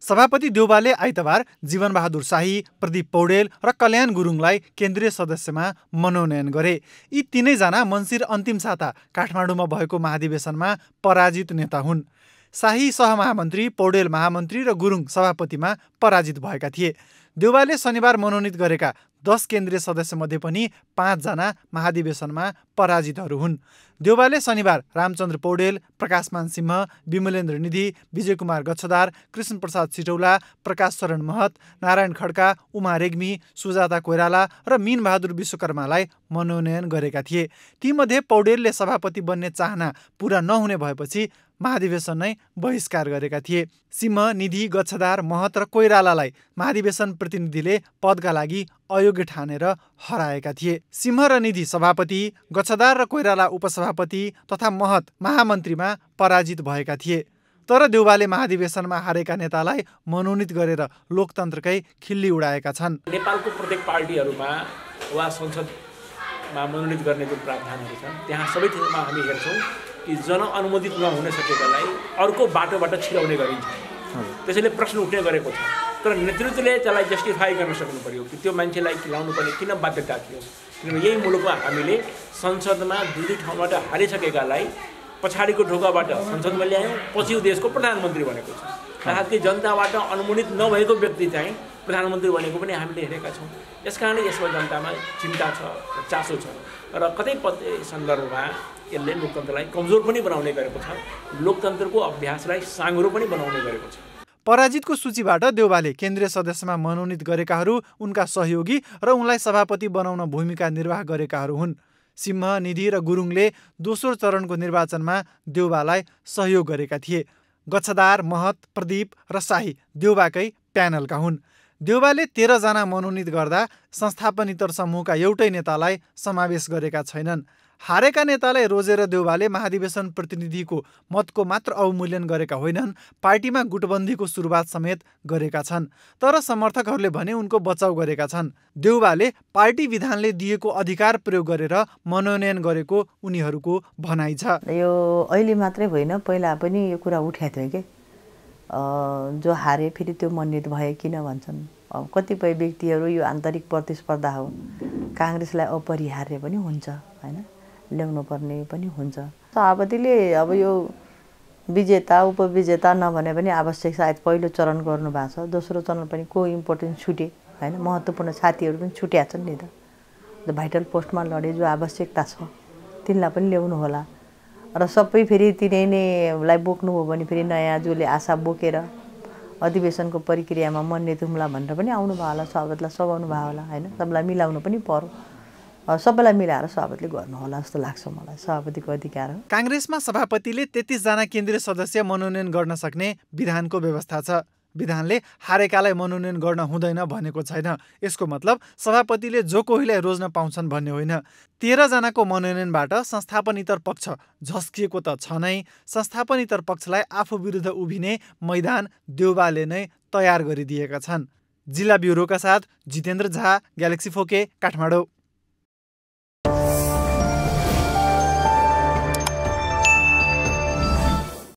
सभापति देउबाले आइतबार जीवनबहादुर शाही प्रदीप पौडेल र कल्याण गुरुङलाई केन्द्रीय सदस्यमा मनोनयन गरे यी तिनैजना मन्सिर अन्तिम साता काठमाडौँमा भएको महाधिवेशनमा पराजित नेता हुन् शाही सहमहामन्त्री पौडेल महामन्त्री र गुरुङ सभापतिमा पराजित भएका थिए देउबाले शनिबार मनोनित गरेका दस केन्द्रीय सदस्यमध्ये पनि पाँचजना महाधिवेशनमा पराजितहरू हुन् देउबाले शनिबार रामचन्द्र पौडेल प्रकाशमान सिंह विमलेन्द्र निधि विजय कुमार गच्छदार कृष्ण प्रसाद सिटौला प्रकाश शरण महत नारायण खड्का उमा रेग्मी सुजाता कोइराला र मिनबहादुर विश्वकर्मालाई मनोनयन गरेका थिए तीमध्ये पौडेलले सभापति बन्ने चाहना पुरा नहुने भएपछि महाधिवेशन नै बहिष्कार गरेका थिए सिंह निधि गच्छदार महत र कोइरालालाई महाधिवेशन प्रतिनिधिले पदका लागि अयोग्य ठानेर हराएका थिए सिंह र निधि सभापति गच्छदार र कोइराला उपसभा सभापति तथा महत महामन्त्रीमा पराजित भएका थिए तर देउबाले महाधिवेशनमा हारेका नेतालाई मनोनित गरेर लोकतन्त्रकै खिल्ली उडाएका छन् नेपालको प्रत्येक पार्टीहरूमा वा संसदमा मनोनित गर्ने जुन प्रावधानहरू छन् त्यहाँ सबै ठाउँमा हामी हेर्छौँ कि जनअनुमोदित नहुन सकेकालाई अर्को बाटोबाट छिराउने गरिन्छ त्यसैले प्रश्न उठ्ने गरेको छ तर नेतृत्वले त्यसलाई जस्टिफाई गर्न सक्नु पर्यो कि त्यो मान्छेलाई खिलाउनु पर्ने किन बाध्यता थियो किनभने यही मुलुकमा हामीले संसदमा दुई दुई ठाउँबाट हारिसकेकालाई पछाडिको ढोकाबाट संसदमा ल्यायौँ पछि देशको प्रधानमन्त्री भनेको छ राहतकै जनताबाट अनुमोदित नभएको व्यक्ति चाहिँ प्रधानमन्त्री भनेको पनि हामीले हेरेका छौँ यस कारणले यसमा जनतामा चिन्ता छ चासो छ र कतै सन्दर्भमा यसले लोकतन्त्रलाई कमजोर पनि बनाउने गरेको छ लोकतन्त्रको अभ्यासलाई साँग्रो पनि बनाउने गरेको छ पराजितको सूचीबाट देउबाले केन्द्रीय सदस्यमा मनोनित गरेकाहरू उनका सहयोगी र उनलाई सभापति बनाउन भूमिका निर्वाह गरेकाहरू हुन् सिंह निधि र गुरुङले दोस्रो चरणको निर्वाचनमा देउबालाई सहयोग गरेका थिए गच्छदार महत प्रदीप र शाही देउबाकै प्यानलका हुन् देउबाले तेह्रजना मनोनित गर्दा संस्थापनितर समूहका एउटै नेतालाई समावेश गरेका छैनन् हारेका नेतालाई रोजेर देउवाले महाधिवेशन प्रतिनिधिको मतको मात्र अवमूल्यन गरेका होइनन् पार्टीमा गुटबन्दीको सुरुवात समेत गरेका छन् तर समर्थकहरूले भने उनको बचाउ गरेका छन् देउवाले पार्टी विधानले दिएको अधिकार प्रयोग गरेर मनोनयन गरेको उनीहरूको भनाइ छ यो अहिले मात्रै होइन पहिला पनि यो कुरा उठाएको थियो कि जो हारे फेरि त्यो मन्डित भए किन भन्छन् कतिपय व्यक्तिहरू यो आन्तरिक प्रतिस्पर्धा हो काङ्ग्रेसलाई अपरिहार्य पनि हुन्छ होइन ल्याउनु पर्ने पनि हुन्छ सभापतिले अब यो विजेता उपविजेता नभने पनि आवश्यक सायद पहिलो चरण गर्नुभएको छ दोस्रो चरण पनि को इम्पोर्टेन्ट छुटे होइन महत्त्वपूर्ण साथीहरू पनि छुट्या छन् नि त भाइटल पोस्टमा लडे जो आवश्यकता छ तिनलाई पनि ल्याउनु होला र सबै फेरि तिनै नैलाई बोक्नु हो भने फेरि नयाँ जसले आशा बोकेर अधिवेशनको प्रक्रियामा मन नेतुम्ला भनेर पनि आउनुभयो होला सभापतिलाई सघाउनु भयो होला होइन सबलाई मिलाउनु पनि पर्यो सबैलाई मिलाएर सभापतिले गर्नुहोला जस्तो लाग्छ मलाई सभापतिको अधिकार हो काङ्ग्रेसमा सभापतिले तेत्तिसजना केन्द्रीय सदस्य मनोनयन गर्न सक्ने विधानको व्यवस्था छ विधानले हारेकालाई मनोनयन गर्न हुँदैन भनेको छैन यसको मतलब सभापतिले जो कोहीलाई रोज्न पाउँछन् भन्ने होइन तेह्रजनाको मनोनयनबाट संस्थापनितर पक्ष झस्किएको त छ नै संस्थापनितर पक्षलाई आफू विरुद्ध उभिने मैदान देउबाले नै तयार गरिदिएका छन् जिल्ला ब्युरोका साथ जितेन्द्र झा ग्यालेक्सी फोके काठमाडौँ